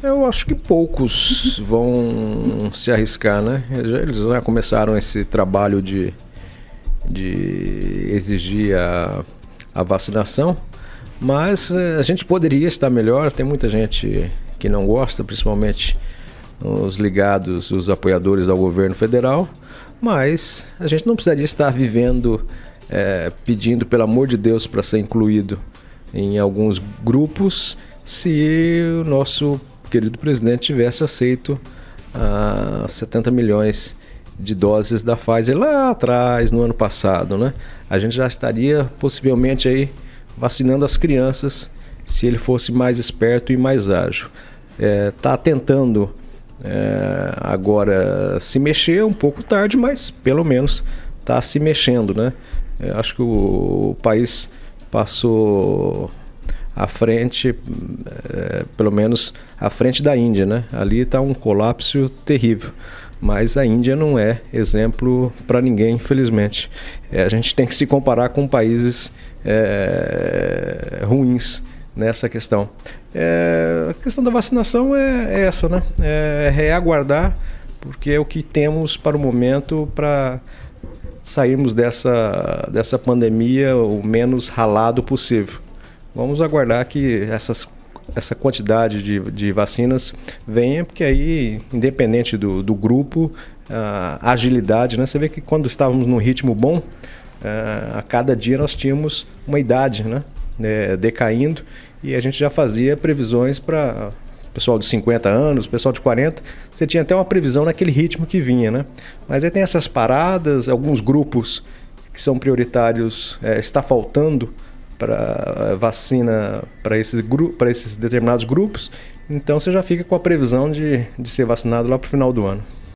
Eu acho que poucos vão se arriscar, né? Eles já né, começaram esse trabalho de, de exigir a, a vacinação, mas é, a gente poderia estar melhor. Tem muita gente que não gosta, principalmente os ligados, os apoiadores ao governo federal, mas a gente não precisaria estar vivendo é, pedindo, pelo amor de Deus, para ser incluído em alguns grupos se o nosso querido presidente tivesse aceito ah, 70 milhões de doses da Pfizer lá atrás, no ano passado, né? A gente já estaria possivelmente aí vacinando as crianças se ele fosse mais esperto e mais ágil. Está é, tá tentando é, agora se mexer um pouco tarde, mas pelo menos está se mexendo, né? É, acho que o, o país passou à frente, é, pelo menos à frente da Índia, né? Ali está um colapso terrível. Mas a Índia não é exemplo para ninguém, infelizmente. É, a gente tem que se comparar com países é, ruins nessa questão. a questão da vacinação é, é essa, né? é aguardar, porque é o que temos para o momento para sairmos dessa, dessa pandemia o menos ralado possível. Vamos aguardar que essas essa quantidade de, de vacinas venha, porque aí, independente do, do grupo, a agilidade, né? Você vê que quando estávamos num ritmo bom, é, a cada dia nós tínhamos uma idade, né? É, decaindo e a gente já fazia previsões para pessoal de 50 anos, pessoal de 40, você tinha até uma previsão naquele ritmo que vinha, né? Mas aí tem essas paradas, alguns grupos que são prioritários, é, está faltando para eh, vacina para esses, para esses determinados grupos, então você já fica com a previsão de, de ser vacinado lá para o final do ano.